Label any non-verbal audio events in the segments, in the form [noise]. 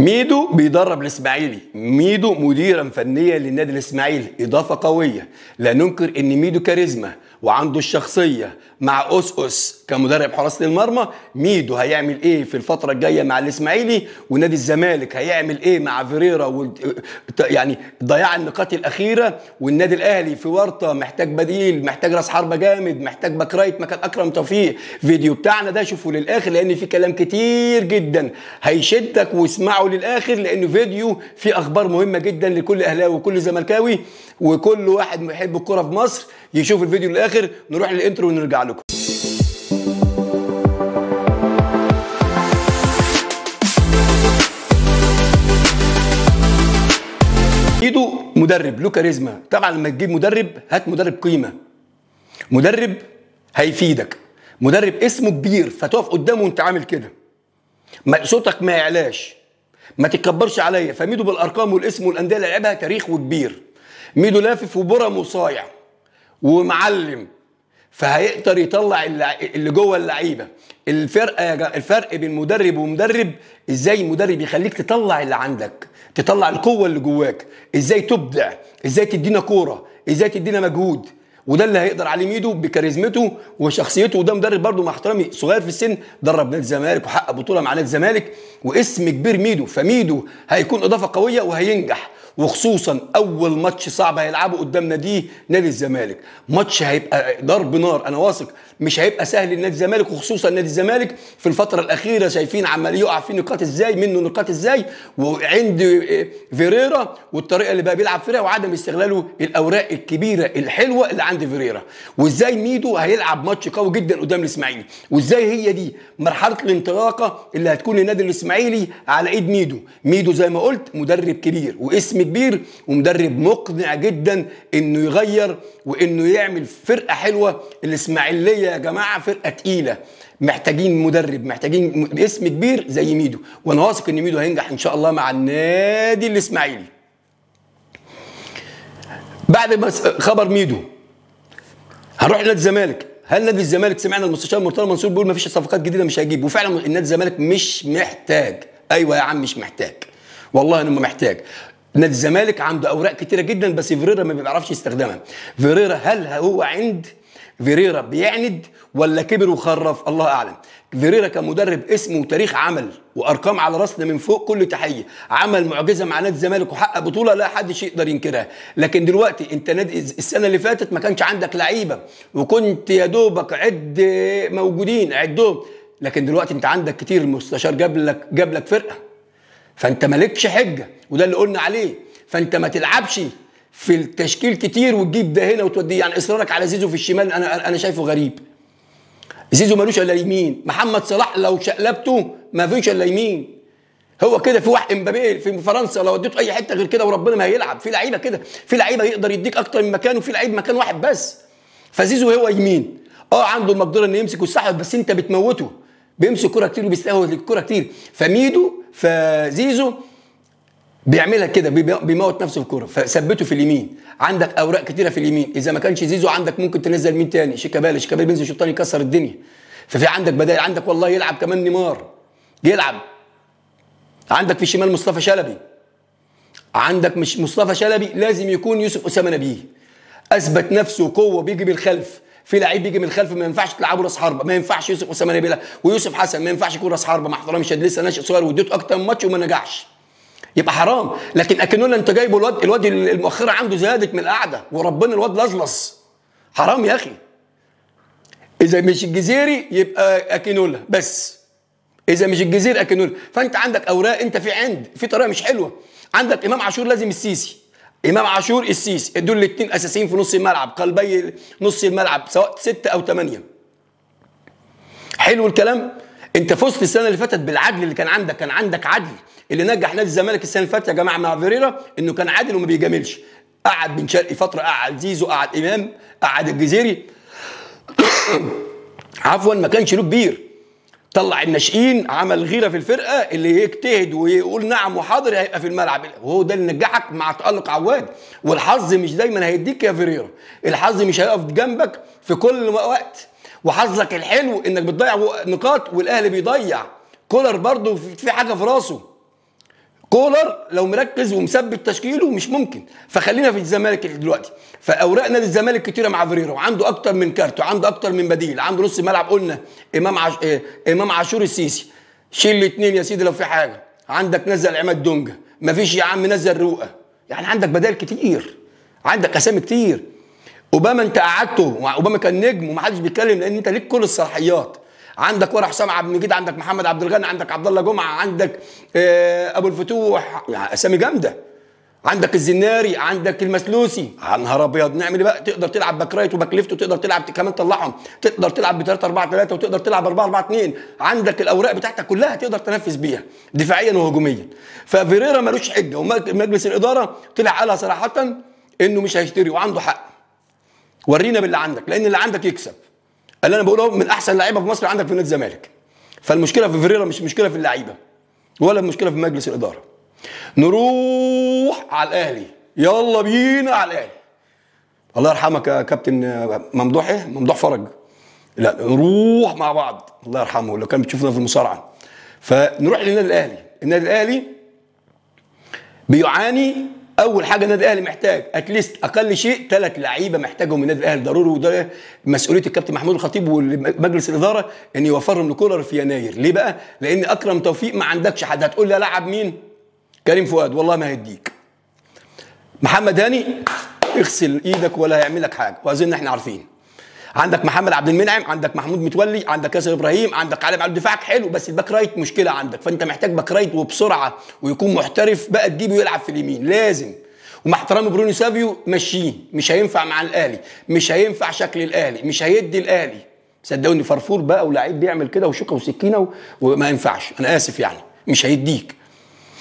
ميدو بيدرب الاسماعيلي ميدو مديرا فنيا للنادي الاسماعيلي اضافه قويه لا ننكر ان ميدو كاريزما وعنده الشخصيه مع أوس أوس كمدرب حراسة المرمى ميدو هيعمل إيه في الفترة الجاية مع الإسماعيلي ونادي الزمالك هيعمل إيه مع فيريرا و... يعني ضياع النقاط الأخيرة والنادي الأهلي في ورطة محتاج بديل محتاج راس حربة جامد محتاج باك رايت مكان أكرم توفيق فيديو بتاعنا ده شوفوا للآخر لأن في كلام كتير جدا هيشدك واسمعه للآخر لأنه فيديو فيه أخبار مهمة جدا لكل أهلاوي وكل زملكاوي وكل واحد محب الكرة في مصر يشوف الفيديو للآخر نروح للإنترو ونرجع له لكم ايده مدرب له كاريزما طبعا لما تجيب مدرب هات مدرب قيمه مدرب هيفيدك مدرب اسمه كبير فتقف قدامه وانت عامل كده صوتك ما يعلاش ما تتكبرش عليا فميدو بالارقام والاسم والانديه اللي لعبها تاريخ وكبير ميدو لافف وبرم وصايع ومعلم فهيقدر يطلع اللي جوه اللعيبه الفرق الفرق بين مدرب ومدرب ازاي المدرب يخليك تطلع اللي عندك تطلع القوه اللي جواك ازاي تبدع ازاي تدينا كوره ازاي تدينا مجهود وده اللي هيقدر عليه ميدو بكاريزمته وشخصيته وده مدرب برضه مع احترامي صغير في السن درب نادي الزمالك وحقق بطوله مع نادي الزمالك واسم كبير ميدو فميدو هيكون اضافه قويه وهينجح وخصوصا اول ماتش صعب هيلعبه قدام ناديه نادي الزمالك ماتش هيبقى ضرب نار انا واثق مش هيبقى سهل لنادي الزمالك وخصوصا نادي الزمالك في الفتره الاخيره شايفين عمال يقع فيه نقاط ازاي منه نقاط ازاي وعند فيريرا والطريقه اللي بقى بيلعب فيها وعدم استغلاله الاوراق الكبيره الحلوه اللي عند فيريرا وازاي ميدو هيلعب ماتش قوي جدا قدام الاسماعيلي وازاي هي دي مرحله الانطلاقه اللي هتكون للنادي الاسماعيلي على ايد ميدو ميدو زي ما قلت مدرب كبير واسم كبير ومدرب مقنع جدا انه يغير وانه يعمل فرقه حلوه الاسماعيليه يا جماعه فرقه تقيله محتاجين مدرب محتاجين اسم كبير زي ميدو وانا واثق ان ميدو هينجح ان شاء الله مع النادي الاسماعيلي بعد ما خبر ميدو هنروح نادي الزمالك هل نادي الزمالك سمعنا المستشار مرتضى منصور بيقول مفيش صفقات جديده مش هيجيب وفعلا النادي الزمالك مش محتاج ايوه يا عم مش محتاج والله انه محتاج نادي الزمالك عنده اوراق كتيره جدا بس فيريرا ما بيعرفش يستخدمها فيريرا هل هو عند فيريرا بيعند ولا كبر وخرف الله اعلم فيريرا كمدرب اسمه وتاريخ عمل وارقام على راسنا من فوق كل تحيه عمل معجزه مع نادي الزمالك وحقق بطوله لا حدش يقدر ينكرها لكن دلوقتي انت نادي السنه اللي فاتت ما كانش عندك لعيبه وكنت يا دوبك عد موجودين عدهم لكن دلوقتي انت عندك كتير المستشار جاب لك جاب لك فرقه فانت مالكش حجه وده اللي قلنا عليه فانت ما تلعبش في التشكيل كتير وتجيب ده هنا وتوديه يعني اصرارك على زيزو في الشمال انا انا شايفه غريب زيزو ملوش الا يمين محمد صلاح لو شقلبته ما فيش الا يمين هو كده في واحد امبابي في فرنسا لو وديته اي حته غير كده وربنا ما هيلعب في لعيبه كده في لعيبه يقدر يديك اكتر من مكان وفي لعيب مكان واحد بس فزيزو هو يمين اه عنده المقدره انه يمسك السحب بس انت بتموته بيمسك كرة كتير وبيستهوي الكرة كتير فميدو فزيزو بيعملها كده بيموت نفسه في الكوره فثبته في اليمين عندك اوراق كتيره في اليمين اذا ما كانش زيزو عندك ممكن تنزل مين تاني شيكابالا شيكابالا بينزل شوط تاني يكسر الدنيا ففي عندك بدائل عندك والله يلعب كمان نيمار يلعب عندك في الشمال مصطفى شلبي عندك مش مصطفى شلبي لازم يكون يوسف اسامه نبيه اثبت نفسه قوه بيجي بالخلف في لعيب بيجي من الخلف ما ينفعش تلعبه راس حربه ما ينفعش يوسف اسامه نبيله ويوسف حسن ما ينفعش يكون راس حربه مع احترامي شاد لسه ناشئ صغير واديته اكتر من ماتش وما نجحش يبقى حرام لكن اكنولا انت جايبه الواد الواد المؤخره عنده زادت من القعده وربنا الواد لزلص حرام يا اخي اذا مش الجزيري يبقى اكنولا بس اذا مش الجزيري اكنولا فانت عندك اوراق انت في عند في طريقه مش حلوه عندك امام عاشور لازم السيسي امام عاشور السيسي دول الاثنين اساسيين في نص الملعب قلبي نص الملعب سواء ستة او ثمانية حلو الكلام انت فزت السنه اللي فاتت بالعدل اللي كان عندك كان عندك عدل اللي نجح نادي الزمالك السنه اللي فاتت يا جماعه مع فيريرا انه كان عادل وما بيجاملش قعد بن شرقي فتره قعد زيزو قعد امام قعد الجزيري [coughs] عفوا ما كانش له كبير طلع الناشئين عمل غيره في الفرقه اللي يجتهد ويقول نعم وحاضر هيبقى في الملعب وهو ده اللي نجحك مع تالق عواد والحظ مش دايما هيديك يا فيريرا الحظ مش هيقف جنبك في كل وقت وحظك الحلو انك بتضيع نقاط والاهلي بيضيع كولر برضه في حاجه في راسه كولر لو مركز ومثبت تشكيله مش ممكن فخلينا في الزمالك دلوقتي فاوراق نادي الزمالك كتيره مع فريرو عنده اكتر من كارت وعنده اكتر من بديل عنده نص ملعب قلنا امام عش... إيه امام عاشور السيسي شيل الاثنين يا سيدي لو في حاجه عندك نزل عماد دونجا مفيش يا عم نزل روقه يعني عندك بدائل كتير عندك اسامي كتير اوباما انت قعدته اوباما كان نجم ومحدش بيتكلم لان انت ليك كل الصلاحيات عندك ورا حسام عبد المجيد عندك محمد عبد الغني عندك عبد الله جمعه عندك آه، ابو الفتوح يعني اسامي جامده عندك الزناري عندك المسلوسي نهار ابيض نعمل ايه بقى تقدر تلعب باك رايت وباك ليفت وتقدر تلعب كمان تطلعهم تقدر تلعب ب 3 4 3 وتقدر تلعب 4 4 2 عندك الاوراق بتاعتك كلها تقدر تنفذ بيها دفاعيا وهجوميا ففيريرا ملوش حجه ومجلس الاداره طلع قالها صراحه انه مش هيشتري وعنده حق ورينا باللي عندك لان اللي عندك يكسب اللي انا بقوله من احسن لعيبه في مصر عندك في نادي الزمالك فالمشكله في فيريرا مش مشكله في اللعيبه ولا مشكله في مجلس الاداره نروح على الاهلي يلا بينا على الاهلي الله يرحمك يا كابتن ممدوح ايه ممدوح فرج لا نروح مع بعض الله يرحمه لو كان بتشوفنا في المصارعه فنروح للنادي الاهلي النادي الاهلي بيعاني اول حاجه النادي الاهلي محتاج اتليست اقل شيء ثلاث لعيبه محتاجهم النادي الاهلي ضروري وده مسؤوليه الكابتن محمود الخطيب ومجلس الاداره ان يوفرهم لكولر في يناير ليه بقى لان اكرم توفيق ما عندكش حد هتقول لي العب مين كريم فؤاد والله ما هيديك محمد هاني اغسل ايدك ولا هيعمل لك حاجه واظن احنا عارفين عندك محمد عبد المنعم عندك محمود متولي عندك ياسر ابراهيم عندك علي معلول دفاعك حلو بس الباك رايت مشكله عندك فانت محتاج باك رايت وبسرعه ويكون محترف بقى تجيبه يلعب في اليمين لازم ومع احترامي برونو سافيو ماشيين مش هينفع مع الاهلي مش هينفع شكل الاهلي مش هيدي الاهلي صدقوني فرفور بقى ولاعيب بيعمل كده وشوكه وسكينه وما ينفعش انا اسف يعني مش هيديك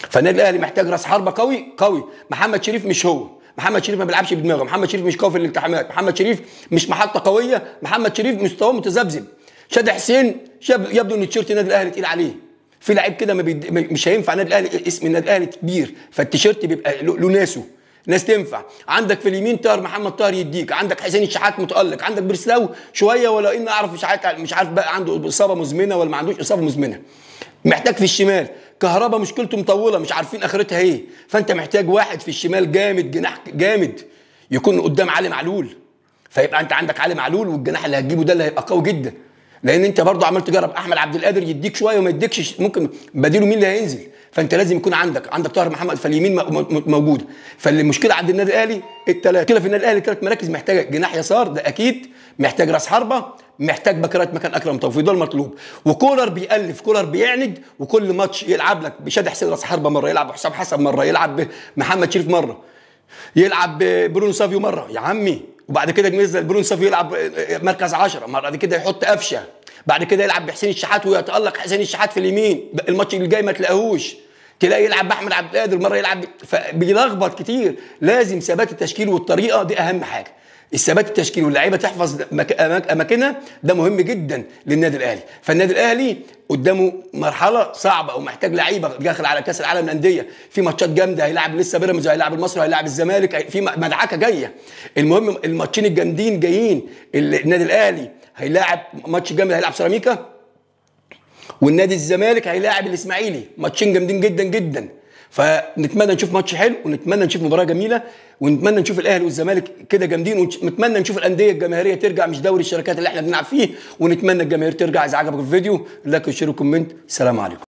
فالنادي الاهلي محتاج راس حربه قوي قوي محمد شريف مش هو محمد شريف ما بيلعبش بدماغه محمد شريف مش قوي في الالتحامات محمد شريف مش محطه قويه محمد شريف مستواه متذبذب شادي حسين شاب يبدو ان تيشيرت النادي الاهلي تقيل عليه في لعيب كده ما بيد... مش هينفع النادي الاهلي اسم النادي الاهلي كبير فالتيشيرت بيبقى له ناسه ناس تنفع عندك في اليمين طاهر محمد طاهر يديك عندك حسين الشحات متالق عندك برسلاو شويه ولا ان اعرف مش عارف مش عارف بقى عنده اصابه مزمنه ولا ما عندوش اصابه مزمنه محتاج في الشمال كهربا مشكلته مطوله مش عارفين اخرتها ايه فانت محتاج واحد في الشمال جامد جناح جامد يكون قدام علي معلول فيبقى انت عندك علي معلول والجناح اللي هتجيبه ده اللي هيبقى قوي جدا لان انت برضو عمال تجرب احمد عبد القادر يديك شويه وما يديكش ممكن بديله مين اللي هينزل فانت لازم يكون عندك عندك طاهر محمد فاليمين موجوده فالمشكله عند النادي الاهلي الثلاثه كده في النادي الاهلي ثلاث مراكز محتاجه جناح يسار ده اكيد محتاج راس حربه محتاج بكرات مكان اكرم توفيق ده المطلوب وكولر بيالف كولر بيعند وكل ماتش يلعب لك بشاد حسين راس حربه مره يلعب حسام حسن مره يلعب محمد شريف مره يلعب برونو سافيو مره يا عمي وبعد كده ينزل برونو سافيو يلعب مركز 10 بعد كده يحط قفشه بعد كده يلعب بحسين الشحات ويتالق حسين الشحات في اليمين الماتش اللي جاي ما تلاقيهوش تلاقي يلعب باحمد عبد القادر مره يلعب فبيلخبط كتير لازم ثبات التشكيل والطريقه دي اهم حاجه الثبات التشكيل واللعيبه تحفظ اماكنها ده مهم جدا للنادي الاهلي فالنادي الاهلي قدامه مرحله صعبه ومحتاج لعيبه داخل على كاس العالم للانديه في ماتشات جامده هيلاعب لسه بيراميدز هيلاعب المصري هيلعب الزمالك في مدعكه جايه المهم الماتشين الجامدين جايين النادي الاهلي هيلاعب ماتش جامد هيلعب سيراميكا والنادي الزمالك هيلاعب الاسماعيلي ماتشين جامدين جدا جدا فنتمنى نشوف ماتش حلو ونتمنى نشوف مباراه جميله ونتمنى نشوف الاهلي والزمالك كده جامدين ونتمنى نشوف الانديه الجماهيريه ترجع مش دوري الشركات اللي احنا بنلعب فيه ونتمنى الجماهير ترجع اذا عجبك الفيديو لايك وشير وكومنت سلام عليكم